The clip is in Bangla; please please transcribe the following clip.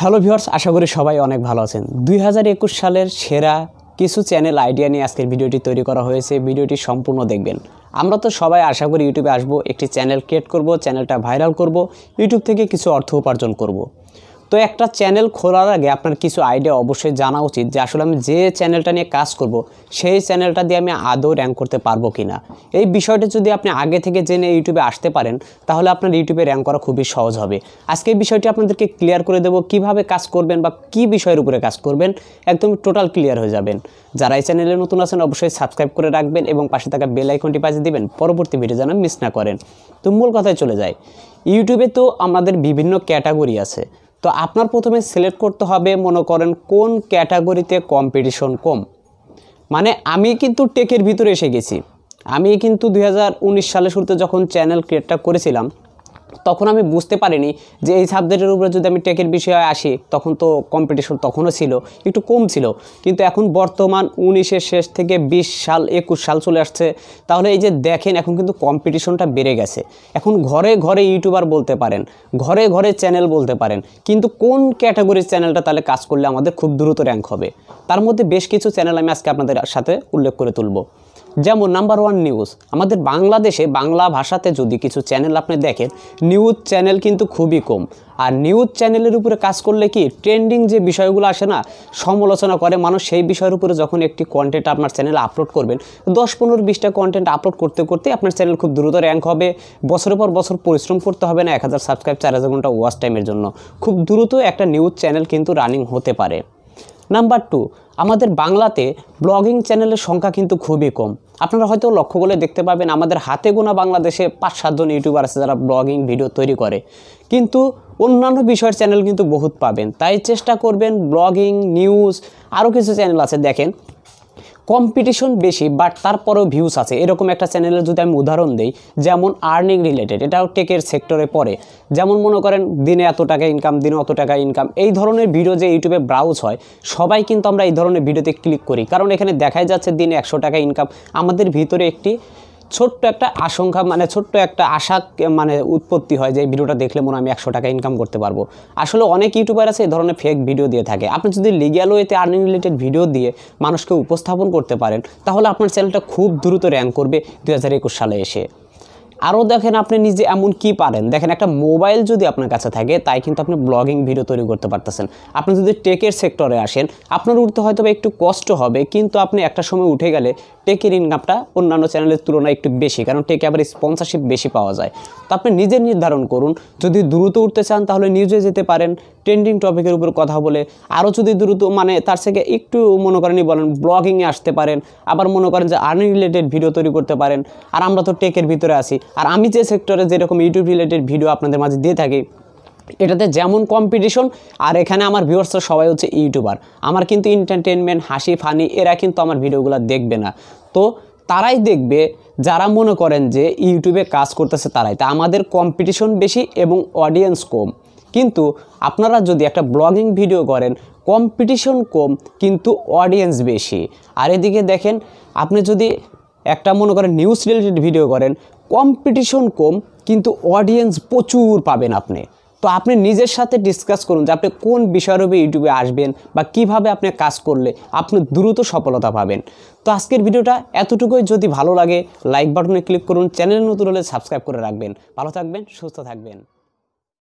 হ্যালো ভিউয়ার্স আশা করি সবাই অনেক ভালো আছেন দুই সালের সেরা কিছু চ্যানেল আইডিয়া নিয়ে আজকের ভিডিওটি তৈরি করা হয়েছে ভিডিওটি সম্পূর্ণ দেখবেন আমরা তো সবাই আশা করি ইউটিউবে আসবো একটি চ্যানেল ক্রিয়েট করব চ্যানেলটা ভাইরাল করব ইউটিউব থেকে কিছু অর্থ উপার্জন করব তো একটা চ্যানেল খোলার আগে আপনার কিছু আইডিয়া অবশ্যই জানা উচিত যে আসলে আমি যে চ্যানেলটা নিয়ে কাজ করব সেই চ্যানেলটা দিয়ে আমি আদৌ র্যাঙ্ক করতে পারবো কি না এই বিষয়টা যদি আপনি আগে থেকে জেনে ইউটিউবে আসতে পারেন তাহলে আপনার ইউটিউবে র্যাঙ্ক করা খুবই সহজ হবে আজকে এই বিষয়টি আপনাদেরকে ক্লিয়ার করে দেবো কিভাবে কাজ করবেন বা কি বিষয়ের উপরে কাজ করবেন একদম টোটাল ক্লিয়ার হয়ে যাবেন যারা এই চ্যানেলে নতুন আছেন অবশ্যই সাবস্ক্রাইব করে রাখবেন এবং পাশে থাকা বেল আইকনটি বাজিয়ে দেবেন পরবর্তী ভিডিও যেন মিস না করেন তো মূল কথায় চলে যায় ইউটিউবে তো আমাদের বিভিন্ন ক্যাটাগরি আছে তো আপনার প্রথমে সিলেক্ট করতে হবে মনে করেন কোন ক্যাটাগরিতে কম্পিটিশন কম মানে আমি কিন্তু টেকের ভিতরে এসে গেছি আমি কিন্তু দুই সালে শুরুতে যখন চ্যানেল ক্রিয়েটটা করেছিলাম তখন আমি বুঝতে পারিনি যে এই সাবজেক্টের উপরে যদি আমি টেকের বিষয়ে আসি তখন তো কম্পিটিশন তখনও ছিল একটু কম ছিল কিন্তু এখন বর্তমান উনিশের শেষ থেকে বিশ সাল একুশ সাল চলে আসছে তাহলে এই যে দেখেন এখন কিন্তু কম্পিটিশনটা বেড়ে গেছে এখন ঘরে ঘরে ইউটিউবার বলতে পারেন ঘরে ঘরে চ্যানেল বলতে পারেন কিন্তু কোন ক্যাটাগরির চ্যানেলটা তাহলে কাজ করলে আমাদের খুব দ্রুত র্যাঙ্ক হবে তার মধ্যে বেশ কিছু চ্যানেল আমি আজকে আপনাদের সাথে উল্লেখ করে তুলব যেমন নাম্বার ওয়ান নিউজ আমাদের বাংলাদেশে বাংলা ভাষাতে যদি কিছু চ্যানেল আপনি দেখেন নিউজ চ্যানেল কিন্তু খুবই কম আর নিউজ চ্যানেলের উপরে কাজ করলে কি ট্রেন্ডিং যে বিষয়গুলো আসে না সমালোচনা করে মানুষ সেই বিষয়ের উপরে যখন একটি কন্টেন্ট আপনার চ্যানেলে আপলোড করবেন দশ পনেরো বিশটা কন্টেন্ট আপলোড করতে করতে আপনার চ্যানেল খুব দ্রুত র্যাঙ্ক হবে বছরের পর বছর পরিশ্রম করতে হবে না এক হাজার সাবস্ক্রাইব চার হাজার ঘন্টা ওয়াশ টাইমের জন্য খুব দ্রুত একটা নিউজ চ্যানেল কিন্তু রানিং হতে পারে নাম্বার টু আমাদের বাংলাতে ব্লগিং চ্যানেলের সংখ্যা কিন্তু খুবই কম আপনারা হয়তো লক্ষ্য করলে দেখতে পাবেন আমাদের হাতে গোনা বাংলাদেশে পাঁচ সাতজন ইউটিউবার আছে যারা ব্লগিং ভিডিও তৈরি করে কিন্তু অন্যান্য বিষয়ের চ্যানেল কিন্তু বহুত পাবেন তাই চেষ্টা করবেন ব্লগিং নিউজ আরও কিছু চ্যানেল আছে দেখেন কম্পিটিশন বেশি বাট তারপরেও ভিউস আছে এরকম একটা চ্যানেলের যদি আমি উদাহরণ দিই যেমন আর্নিং রিলেটেড এটাও টেকের সেক্টরে পড়ে যেমন মনে করেন দিনে এত টাকা ইনকাম দিনে অত টাকা ইনকাম এই ধরনের ভিডিও যে ইউটিউবে ব্রাউজ হয় সবাই কিন্তু আমরা এই ধরনের ভিডিওতে ক্লিক করি কারণ এখানে দেখাই যাচ্ছে দিনে একশো টাকা ইনকাম আমাদের ভিতরে একটি ছোট্ট একটা আশঙ্কা মানে ছোট্ট একটা আশা মানে উৎপত্তি হয় যে এই ভিডিওটা দেখলে মনে আমি একশো টাকা ইনকাম করতে পারবো আসলে অনেক ইউটিউবার আছে এই ধরনের ফেক ভিডিও দিয়ে থাকে আপনি যদি লিগ্যাল ওয়েতে আর্নিং রিলেটেড ভিডিও দিয়ে মানুষকে উপস্থাপন করতে পারেন তাহলে আপনার চ্যানেলটা খুব দ্রুত র্যাঙ্ক করবে দু সালে এসে আরও দেখেন আপনি নিজে এমন কি পারেন দেখেন একটা মোবাইল যদি আপনার কাছে থাকে তাই কিন্তু আপনি ব্লগিং ভিডিও তৈরি করতে পারতেছেন আপনি যদি টেকের সেক্টরে আসেন আপনার উঠতে হয়তো একটু কষ্ট হবে কিন্তু আপনি একটা সময় উঠে গেলে টেকের ইনকামটা অন্যান্য চ্যানেলের তুলনায় একটু বেশি কারণ টেকে আবার স্পন্সারশিপ বেশি পাওয়া যায় তো আপনি নিজে নির্ধারণ করুন যদি দ্রুত উঠতে চান তাহলে নিউজে যেতে পারেন ট্রেন্ডিং টপিকের উপর কথা বলে আরও যদি দ্রুত মানে তার থেকে একটু মনে করেন বলেন ব্লগিংয়ে আসতে পারেন আবার মনে করেন যে আর্নিং রিলেটেড ভিডিও তৈরি করতে পারেন আর আমরা তো টেকের ভিতরে আছি আর আমি যে সেক্টরে যেরকম ইউটিউব রিলেটেড ভিডিও আপনাদের মাঝে দিয়ে থাকি এটাতে যেমন কম্পিটিশন আর এখানে আমার ভিউয়ার্সরা সবাই হচ্ছে ইউটিউবার আমার কিন্তু এন্টারটেনমেন্ট হাসি ফানি এরা কিন্তু আমার ভিডিওগুলো দেখবে না তো তারাই দেখবে যারা মনে করেন যে ইউটিউবে কাজ করতেছে তারাই তা আমাদের কম্পিটিশন বেশি এবং অডিয়েন্স কম কিন্তু আপনারা যদি একটা ব্লগিং ভিডিও করেন কম্পিটিশন কম কিন্তু অডিয়েন্স বেশি আর এদিকে দেখেন আপনি যদি একটা মনে করেন নিউজ রিলেটেড ভিডিও করেন কম্পিটিশন কম কিন্তু অডিয়েন্স প্রচুর পাবেন আপনি তো আপনি নিজের সাথে ডিসকাস করুন যে আপনি কোন বিষয়ের উপরে ইউটিউবে আসবেন বা কিভাবে আপনি কাজ করলে আপনি দ্রুত সফলতা পাবেন তো আজকের ভিডিওটা এতটুকুই যদি ভালো লাগে লাইক বাটনে ক্লিক করুন চ্যানেল নতুন হলে সাবস্ক্রাইব করে রাখবেন ভালো থাকবেন সুস্থ থাকবেন